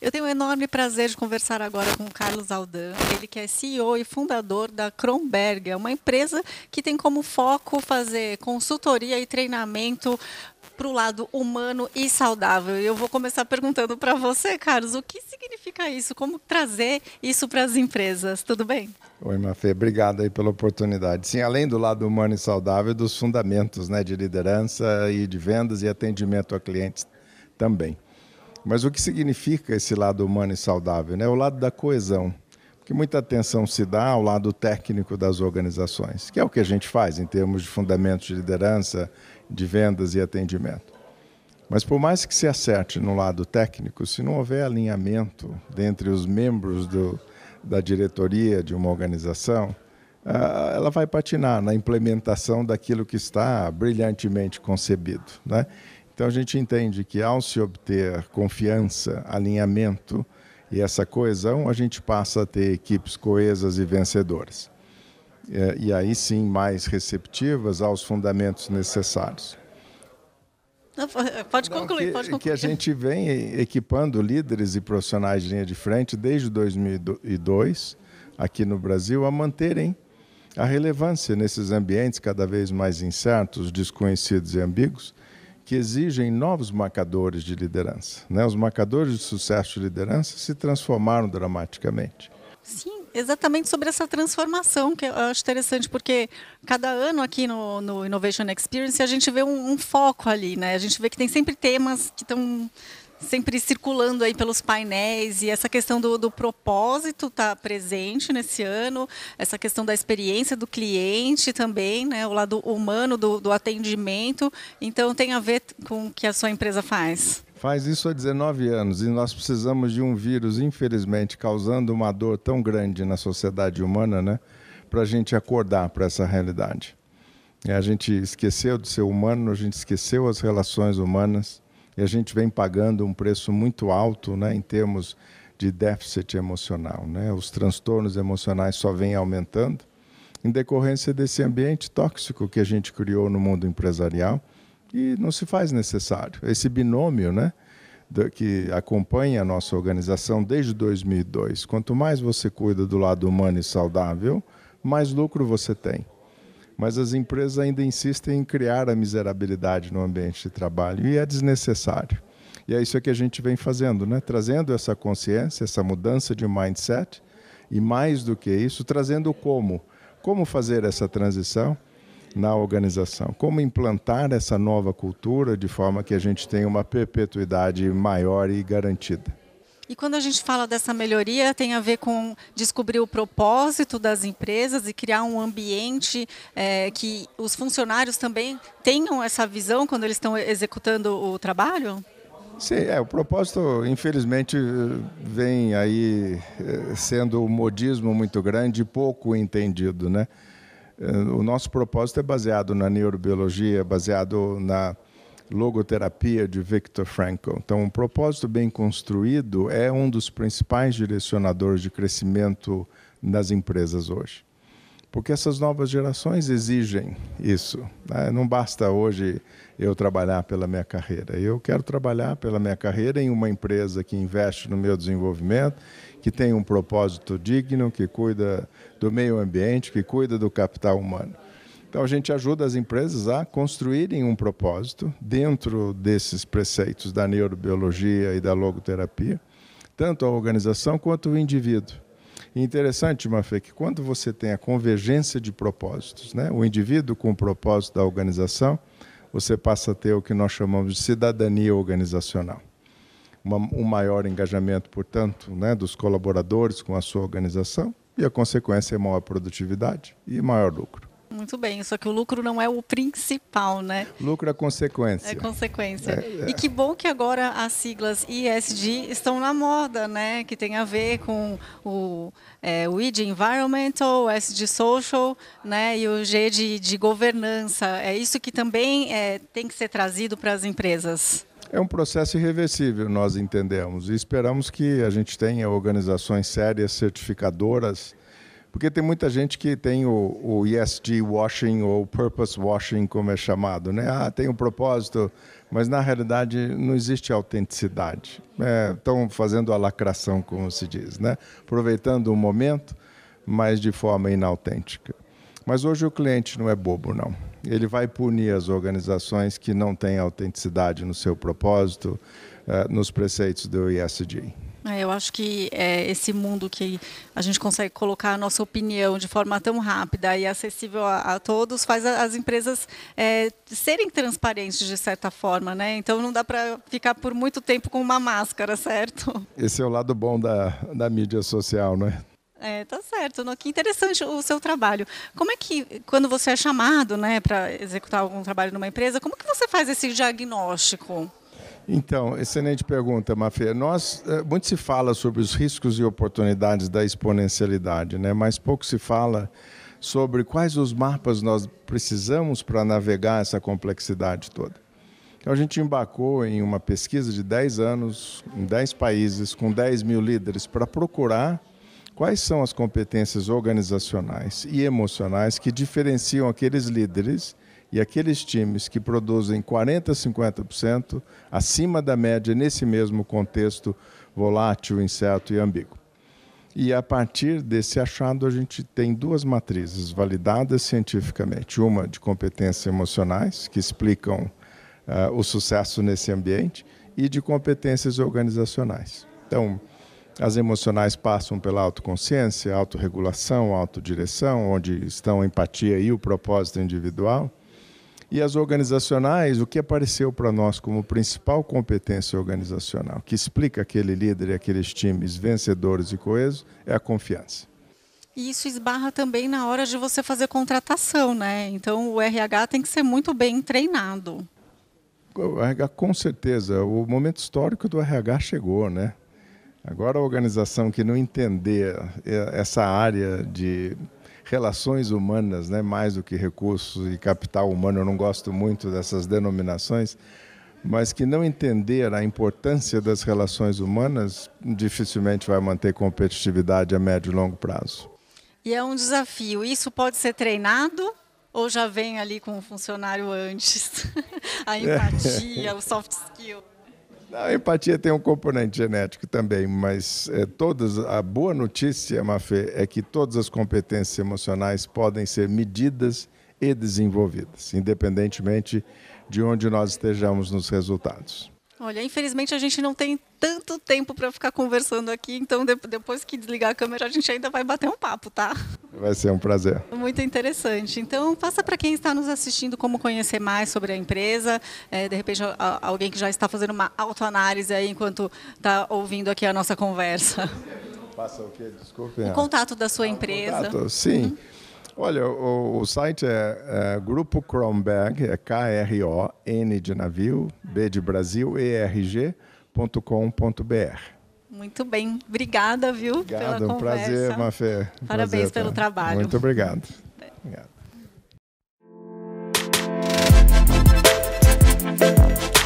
Eu tenho o um enorme prazer de conversar agora com o Carlos Aldan, ele que é CEO e fundador da Kronberg, é uma empresa que tem como foco fazer consultoria e treinamento para o lado humano e saudável. Eu vou começar perguntando para você, Carlos, o que significa isso? Como trazer isso para as empresas? Tudo bem? Oi, Mafê, obrigado aí pela oportunidade. Sim, além do lado humano e saudável, dos fundamentos né, de liderança e de vendas e atendimento a clientes também. Mas o que significa esse lado humano e saudável? É né? o lado da coesão que muita atenção se dá ao lado técnico das organizações, que é o que a gente faz em termos de fundamentos de liderança, de vendas e atendimento. Mas por mais que se acerte no lado técnico, se não houver alinhamento dentre os membros do, da diretoria de uma organização, ah, ela vai patinar na implementação daquilo que está brilhantemente concebido. Né? Então a gente entende que ao se obter confiança, alinhamento, e essa coesão, a gente passa a ter equipes coesas e vencedoras. É, e aí sim, mais receptivas aos fundamentos necessários. Pode concluir, Não, que, pode concluir. Que a gente vem equipando líderes e profissionais de linha de frente desde 2002, aqui no Brasil, a manterem a relevância nesses ambientes cada vez mais incertos, desconhecidos e ambíguos, que exigem novos marcadores de liderança. Né? Os marcadores de sucesso de liderança se transformaram dramaticamente. Sim, exatamente sobre essa transformação que eu acho interessante, porque cada ano aqui no, no Innovation Experience a gente vê um, um foco ali, né? A gente vê que tem sempre temas que estão sempre circulando aí pelos painéis e essa questão do, do propósito está presente nesse ano, essa questão da experiência do cliente também, né, o lado humano do, do atendimento. Então tem a ver com o que a sua empresa faz. Faz isso há 19 anos e nós precisamos de um vírus, infelizmente, causando uma dor tão grande na sociedade humana, né, para a gente acordar para essa realidade. E é, a gente esqueceu de ser humano, a gente esqueceu as relações humanas e a gente vem pagando um preço muito alto né, em termos de déficit emocional. Né? Os transtornos emocionais só vêm aumentando em decorrência desse ambiente tóxico que a gente criou no mundo empresarial e não se faz necessário. Esse binômio né, que acompanha a nossa organização desde 2002, quanto mais você cuida do lado humano e saudável, mais lucro você tem mas as empresas ainda insistem em criar a miserabilidade no ambiente de trabalho e é desnecessário. E é isso que a gente vem fazendo, né? trazendo essa consciência, essa mudança de mindset e, mais do que isso, trazendo como. Como fazer essa transição na organização? Como implantar essa nova cultura de forma que a gente tenha uma perpetuidade maior e garantida? E quando a gente fala dessa melhoria, tem a ver com descobrir o propósito das empresas e criar um ambiente é, que os funcionários também tenham essa visão quando eles estão executando o trabalho? Sim, é, o propósito, infelizmente, vem aí eh, sendo um modismo muito grande e pouco entendido. Né? Eh, o nosso propósito é baseado na neurobiologia, é baseado na logoterapia de Viktor Frankl. Então, um propósito bem construído é um dos principais direcionadores de crescimento das empresas hoje. Porque essas novas gerações exigem isso. Né? Não basta hoje eu trabalhar pela minha carreira. Eu quero trabalhar pela minha carreira em uma empresa que investe no meu desenvolvimento, que tem um propósito digno, que cuida do meio ambiente, que cuida do capital humano. Então a gente ajuda as empresas a construírem um propósito dentro desses preceitos da neurobiologia e da logoterapia, tanto a organização quanto o indivíduo. E interessante, Mafê, que quando você tem a convergência de propósitos, né? o indivíduo com o propósito da organização, você passa a ter o que nós chamamos de cidadania organizacional. Uma, um maior engajamento, portanto, né, dos colaboradores com a sua organização e a consequência é maior produtividade e maior lucro. Muito bem, só que o lucro não é o principal, né? Lucro é consequência. É consequência. É, é. E que bom que agora as siglas ESG estão na moda, né? Que tem a ver com o, é, o de Environmental, o S de Social, né? E o G de, de governança. É isso que também é, tem que ser trazido para as empresas. É um processo irreversível, nós entendemos, e esperamos que a gente tenha organizações sérias, certificadoras, porque tem muita gente que tem o, o ESG washing ou purpose washing, como é chamado, né? Ah, tem um propósito, mas na realidade não existe autenticidade. Estão é, fazendo a lacração, como se diz, né? Aproveitando o momento, mas de forma inautêntica. Mas hoje o cliente não é bobo, não ele vai punir as organizações que não têm autenticidade no seu propósito, eh, nos preceitos do ESG. É, eu acho que é, esse mundo que a gente consegue colocar a nossa opinião de forma tão rápida e acessível a, a todos faz a, as empresas é, serem transparentes de certa forma, né? Então não dá para ficar por muito tempo com uma máscara, certo? Esse é o lado bom da, da mídia social, né? É, tá certo. No, que interessante o seu trabalho. Como é que, quando você é chamado né, para executar algum trabalho numa empresa, como que você faz esse diagnóstico? Então, excelente pergunta, Mafê. Nós, eh, muito se fala sobre os riscos e oportunidades da exponencialidade, né? mas pouco se fala sobre quais os mapas nós precisamos para navegar essa complexidade toda. Então, a gente embarcou em uma pesquisa de 10 anos, em 10 países, com 10 mil líderes, para procurar Quais são as competências organizacionais e emocionais que diferenciam aqueles líderes e aqueles times que produzem 40, 50% acima da média nesse mesmo contexto volátil, incerto e ambíguo? E a partir desse achado, a gente tem duas matrizes validadas cientificamente: uma de competências emocionais, que explicam uh, o sucesso nesse ambiente, e de competências organizacionais. Então, as emocionais passam pela autoconsciência, autorregulação, autodireção, onde estão a empatia e o propósito individual. E as organizacionais, o que apareceu para nós como principal competência organizacional, que explica aquele líder e aqueles times vencedores e coesos, é a confiança. E isso esbarra também na hora de você fazer contratação, né? Então o RH tem que ser muito bem treinado. O RH, com certeza. O momento histórico do RH chegou, né? Agora, a organização que não entender é, essa área de relações humanas, né, mais do que recursos e capital humano, eu não gosto muito dessas denominações, mas que não entender a importância das relações humanas dificilmente vai manter competitividade a médio e longo prazo. E é um desafio. Isso pode ser treinado ou já vem ali com o funcionário antes? a é. empatia, é. o soft skill. A empatia tem um componente genético também, mas é, todas a boa notícia, Mafê, é que todas as competências emocionais podem ser medidas e desenvolvidas, independentemente de onde nós estejamos nos resultados. Olha, infelizmente a gente não tem tanto tempo para ficar conversando aqui, então depois que desligar a câmera a gente ainda vai bater um papo, tá? Vai ser um prazer. Muito interessante. Então, passa para quem está nos assistindo como conhecer mais sobre a empresa. É, de repente, alguém que já está fazendo uma autoanálise aí enquanto está ouvindo aqui a nossa conversa. Passa o quê? Desculpe. O né? contato da sua ah, empresa. Contato, sim. Uhum. Olha, o, o, site é, é Grupo Kronberg, é K-R-O, N de navio, B de Brasil, E-R-G.com.br. Muito bem. Obrigada, viu? Obrigado, pela é um conversa. prazer, Mafé. Um Parabéns prazer, pelo tá? trabalho. Muito obrigado. É. obrigado.